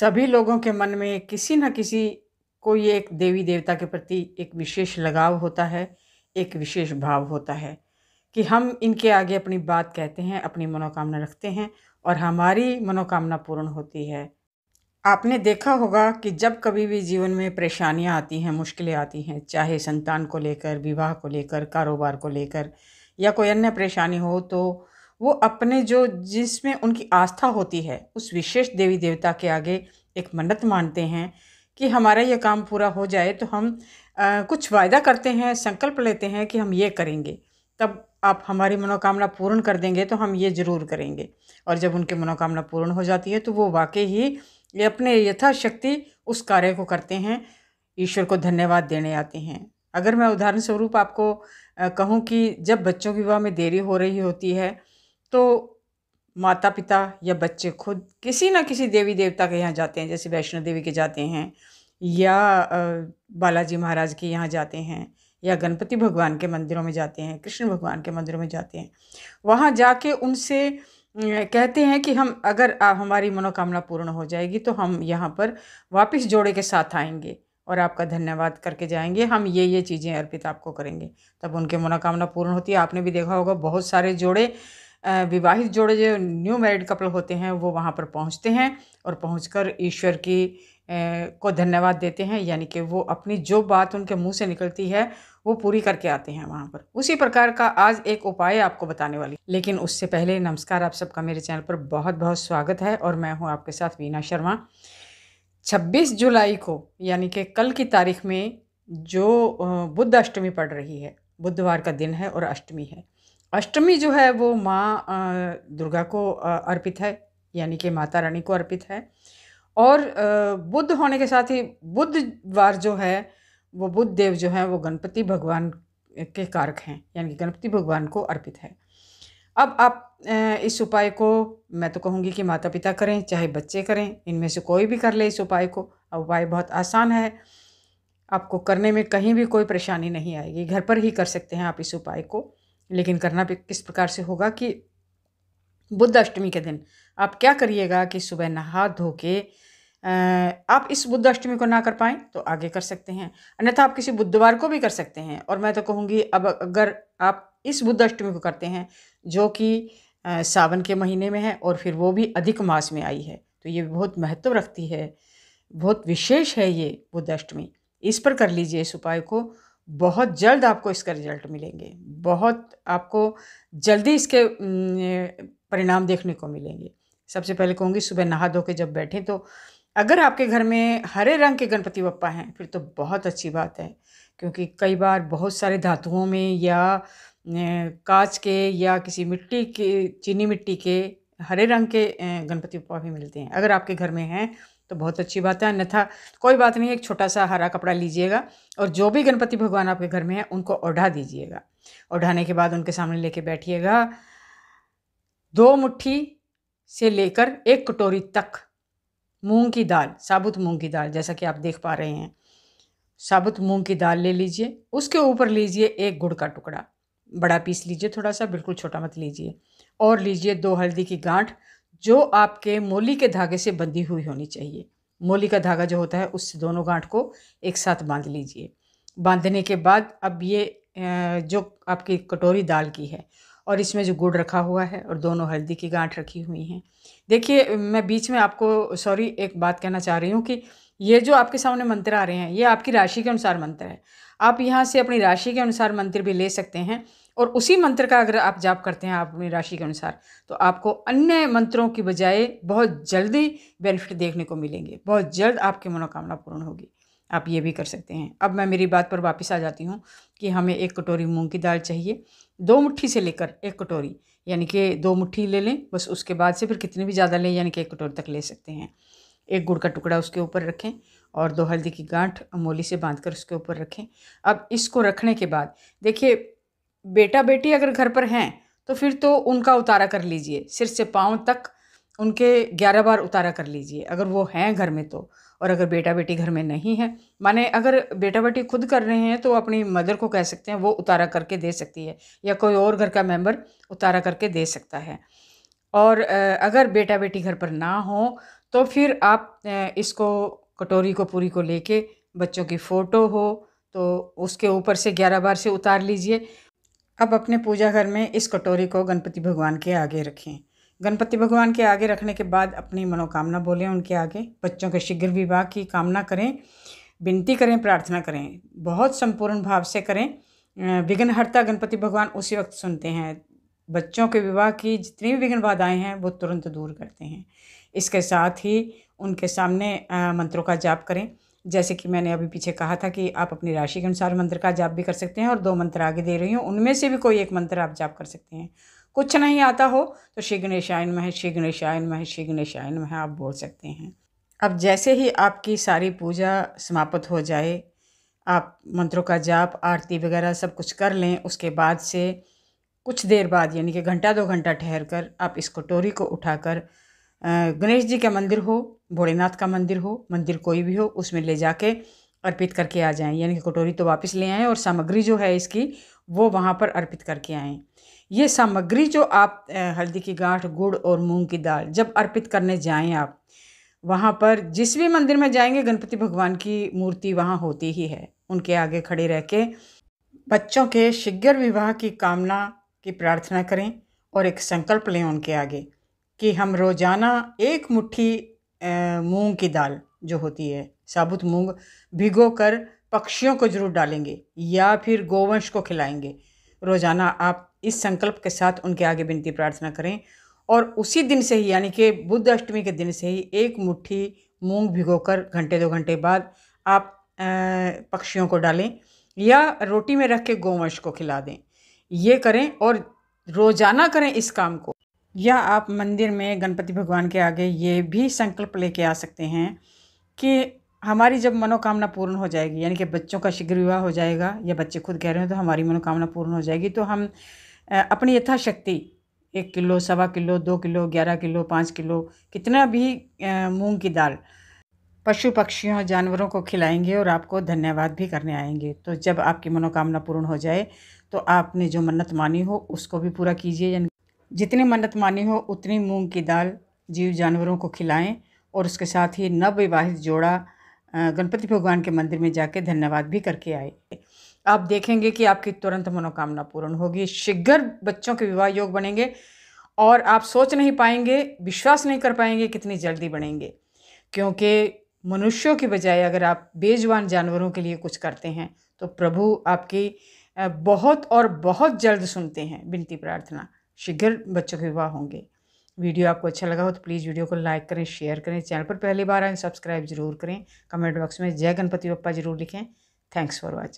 सभी लोगों के मन में किसी न किसी कोई एक देवी देवता के प्रति एक विशेष लगाव होता है एक विशेष भाव होता है कि हम इनके आगे अपनी बात कहते हैं अपनी मनोकामना रखते हैं और हमारी मनोकामना पूर्ण होती है आपने देखा होगा कि जब कभी भी जीवन में परेशानियाँ आती हैं मुश्किलें आती हैं चाहे संतान को लेकर विवाह को लेकर कारोबार को लेकर या कोई अन्य परेशानी हो तो वो अपने जो जिसमें उनकी आस्था होती है उस विशेष देवी देवता के आगे एक मन्नत मानते हैं कि हमारा यह काम पूरा हो जाए तो हम आ, कुछ वायदा करते हैं संकल्प लेते हैं कि हम ये करेंगे तब आप हमारी मनोकामना पूर्ण कर देंगे तो हम ये ज़रूर करेंगे और जब उनकी मनोकामना पूर्ण हो जाती है तो वो वाकई ही ये अपने यथाशक्ति उस कार्य को करते हैं ईश्वर को धन्यवाद देने आते हैं अगर मैं उदाहरण स्वरूप आपको कहूँ कि जब बच्चों के विवाह में देरी हो रही होती है तो माता पिता या बच्चे खुद किसी ना किसी देवी देवता के यहाँ जाते हैं जैसे वैष्णो देवी के जाते हैं या बालाजी महाराज के यहाँ जाते हैं या गणपति भगवान के मंदिरों में जाते हैं कृष्ण भगवान के मंदिरों में जाते हैं वहाँ जाके उनसे कहते हैं कि हम अगर हमारी मनोकामना पूर्ण हो जाएगी तो हम यहाँ पर वापस जोड़े के साथ आएंगे और आपका धन्यवाद करके जाएंगे हम ये ये चीज़ें अर्पित आपको करेंगे तब उनके मनोकामना पूर्ण होती है आपने भी देखा होगा बहुत सारे जोड़े विवाहित जोड़े जो न्यू मैरिड कपल होते हैं वो वहाँ पर पहुँचते हैं और पहुँच ईश्वर की को धन्यवाद देते हैं यानी कि वो अपनी जो बात उनके मुंह से निकलती है वो पूरी करके आते हैं वहाँ पर उसी प्रकार का आज एक उपाय आपको बताने वाली लेकिन उससे पहले नमस्कार आप सबका मेरे चैनल पर बहुत बहुत स्वागत है और मैं हूँ आपके साथ वीना शर्मा 26 जुलाई को यानी कि कल की तारीख में जो बुद्ध अष्टमी पड़ रही है बुधवार का दिन है और अष्टमी है अष्टमी जो है वो माँ दुर्गा को अर्पित है यानी कि माता रानी को अर्पित है और बुद्ध होने के साथ ही बुद्धवार जो है वो बुद्ध देव जो है वो गणपति भगवान के कारक हैं यानी कि गणपति भगवान को अर्पित है अब आप इस उपाय को मैं तो कहूँगी कि माता पिता करें चाहे बच्चे करें इनमें से कोई भी कर ले इस उपाय को उपाय बहुत आसान है आपको करने में कहीं भी कोई परेशानी नहीं आएगी घर पर ही कर सकते हैं आप इस उपाय को लेकिन करना भी किस प्रकार से होगा कि बुद्ध अष्टमी के दिन आप क्या करिएगा कि सुबह नहा धो के आप इस बुद्ध अष्टमी को ना कर पाएँ तो आगे कर सकते हैं अन्यथा आप किसी बुधवार को भी कर सकते हैं और मैं तो कहूँगी अब अगर आप इस बुद्ध अष्टमी को करते हैं जो कि सावन के महीने में है और फिर वो भी अधिक मास में आई है तो ये बहुत महत्व रखती है बहुत विशेष है ये बुद्ध अष्टमी इस पर कर लीजिए इस उपाय को बहुत जल्द आपको इसका रिजल्ट मिलेंगे बहुत आपको जल्दी इसके परिणाम देखने को मिलेंगे सबसे पहले कहूँगी सुबह नहा धो के जब बैठें तो अगर आपके घर में हरे रंग के गणपति बप्पा हैं फिर तो बहुत अच्छी बात है क्योंकि कई बार बहुत सारे धातुओं में या कांच के या किसी मिट्टी के चीनी मिट्टी के हरे रंग के गणपति बप्पा भी मिलते हैं अगर आपके घर में हैं तो बहुत अच्छी बात है अन्यथा कोई बात नहीं एक छोटा सा हरा कपड़ा लीजिएगा और जो भी गणपति भगवान आपके घर में है उनको ओढ़ा दीजिएगा ओढ़ाने के बाद उनके सामने लेके बैठिएगा दो मुट्ठी से लेकर एक कटोरी तक मूंग की दाल साबुत मूंग की दाल जैसा कि आप देख पा रहे हैं साबुत मूंग की दाल ले लीजिए उसके ऊपर लीजिए एक गुड़ का टुकड़ा बड़ा पीस लीजिए थोड़ा सा बिल्कुल छोटा मत लीजिए और लीजिए दो हल्दी की गांठ जो आपके मोली के धागे से बंधी हुई होनी चाहिए मोली का धागा जो होता है उससे दोनों गांठ को एक साथ बांध लीजिए बांधने के बाद अब ये जो आपकी कटोरी दाल की है और इसमें जो गुड़ रखा हुआ है और दोनों हल्दी की गांठ रखी हुई हैं देखिए मैं बीच में आपको सॉरी एक बात कहना चाह रही हूँ कि ये जो आपके सामने मंत्र आ रहे हैं ये आपकी राशि के अनुसार मंत्र है आप यहाँ से अपनी राशि के अनुसार मंत्र भी ले सकते हैं और उसी मंत्र का अगर आप जाप करते हैं आप अपनी राशि के अनुसार तो आपको अन्य मंत्रों की बजाय बहुत जल्दी बेनिफिट देखने को मिलेंगे बहुत जल्द आपकी मनोकामना पूर्ण होगी आप ये भी कर सकते हैं अब मैं मेरी बात पर वापस आ जाती हूँ कि हमें एक कटोरी मूंग की दाल चाहिए दो मुट्ठी से लेकर एक कटोरी यानी कि दो मुट्ठी ले लें बस उसके बाद से फिर कितनी भी ज़्यादा लें यानी कि एक कटोरी तक ले सकते हैं एक गुड़ का टुकड़ा उसके ऊपर रखें और दो हल्दी की गांठ अमोली से बांध कर उसके ऊपर रखें अब इसको रखने के बाद देखिए बेटा बेटी अगर घर पर हैं तो फिर तो उनका उतारा कर लीजिए सिर से पाँव तक उनके ग्यारह बार उतारा कर लीजिए अगर वो हैं घर में तो और अगर बेटा बेटी घर में नहीं है माने अगर बेटा बेटी खुद कर रहे हैं तो अपनी मदर को कह सकते हैं वो उतारा करके दे सकती है या कोई और घर का मेंबर उतारा करके दे सकता है और अगर बेटा बेटी घर पर ना हो तो फिर आप इसको कटोरी को पूरी को लेके बच्चों की फ़ोटो हो तो उसके ऊपर से ग्यारह बार से उतार लीजिए अब अपने पूजा घर में इस कटोरी को गणपति भगवान के आगे रखें गणपति भगवान के आगे रखने के बाद अपनी मनोकामना बोलें उनके आगे बच्चों के शीघ्र विवाह की कामना करें विनती करें प्रार्थना करें बहुत संपूर्ण भाव से करें विघ्नहर्ता गणपति भगवान उसी वक्त सुनते हैं बच्चों के विवाह की जितनी भी विघ्न बाधाएँ हैं वो तुरंत दूर करते हैं इसके साथ ही उनके सामने मंत्रों का जाप करें जैसे कि मैंने अभी पीछे कहा था कि आप अपनी राशि के अनुसार मंत्र का जाप भी कर सकते हैं और दो मंत्र आगे दे रही हूँ उनमें से भी कोई एक मंत्र आप जाप कर सकते हैं कुछ नहीं आता हो तो श्री गणेश आयन मह श्री गणेश आयन मह श्री गणेश आयन मह आप बोल सकते हैं अब जैसे ही आपकी सारी पूजा समाप्त हो जाए आप मंत्रों का जाप आरती वगैरह सब कुछ कर लें उसके बाद से कुछ देर बाद यानी कि घंटा दो घंटा ठहर कर आप इस कटोरी को उठाकर गणेश जी का मंदिर हो भोलेनाथ का मंदिर हो मंदिर कोई भी हो उसमें ले जाके अर्पित करके आ जाएं यानी कि कटोरी तो वापस ले आएँ और सामग्री जो है इसकी वो वहाँ पर अर्पित करके आएँ ये सामग्री जो आप हल्दी की गांठ गुड़ और मूंग की दाल जब अर्पित करने जाएं आप वहाँ पर जिस भी मंदिर में जाएंगे गणपति भगवान की मूर्ति वहाँ होती ही है उनके आगे खड़े रह के बच्चों के शिग्र विवाह की कामना की प्रार्थना करें और एक संकल्प लें उनके आगे कि हम रोज़ाना एक मुट्ठी मूंग की दाल जो होती है साबुत मूंग भिगो कर पक्षियों को ज़रूर डालेंगे या फिर गोवंश को खिलाएंगे रोज़ाना आप इस संकल्प के साथ उनके आगे विनती प्रार्थना करें और उसी दिन से ही यानी कि बुद्ध अष्टमी के दिन से ही एक मुट्ठी मूंग भिगोकर घंटे दो घंटे बाद आप पक्षियों को डालें या रोटी में रख के गोवंश को खिला दें ये करें और रोज़ाना करें इस काम को या आप मंदिर में गणपति भगवान के आगे ये भी संकल्प लेके आ सकते हैं कि हमारी जब मनोकामना पूर्ण हो जाएगी यानी कि बच्चों का शीघ्र विवाह हो जाएगा या बच्चे खुद कह रहे हैं तो हमारी मनोकामना पूर्ण हो जाएगी तो हम अपनी यथाशक्ति एक किलो सवा किलो दो किलो ग्यारह किलो पाँच किलो कितना भी मूंग की दाल पशु पक्षियों जानवरों को खिलाएंगे और आपको धन्यवाद भी करने आएंगे तो जब आपकी मनोकामना पूर्ण हो जाए तो आपने जो मन्नत मानी हो उसको भी पूरा कीजिए यानी जितनी मन्नत मानी हो उतनी मूंग की दाल जीव जानवरों को खिलाएं और उसके साथ ही नवविवाहित जोड़ा गणपति भगवान के मंदिर में जाके धन्यवाद भी करके आए आप देखेंगे कि आपकी तुरंत मनोकामना पूर्ण होगी शीघ्र बच्चों के विवाह योग बनेंगे और आप सोच नहीं पाएंगे विश्वास नहीं कर पाएंगे कितनी जल्दी बनेंगे क्योंकि मनुष्यों की बजाय अगर आप बेजवान जानवरों के लिए कुछ करते हैं तो प्रभु आपकी बहुत और बहुत जल्द सुनते हैं विनती प्रार्थना शीघ्र बच्चों के विवाह होंगे वीडियो आपको अच्छा लगा हो तो प्लीज़ वीडियो को लाइक करें शेयर करें चैनल पर पहली बार आए सब्सक्राइब जरूर करें कमेंट बॉक्स में जय गणपति पप्पा जरूर लिखें थैंक्स फॉर वॉचिंग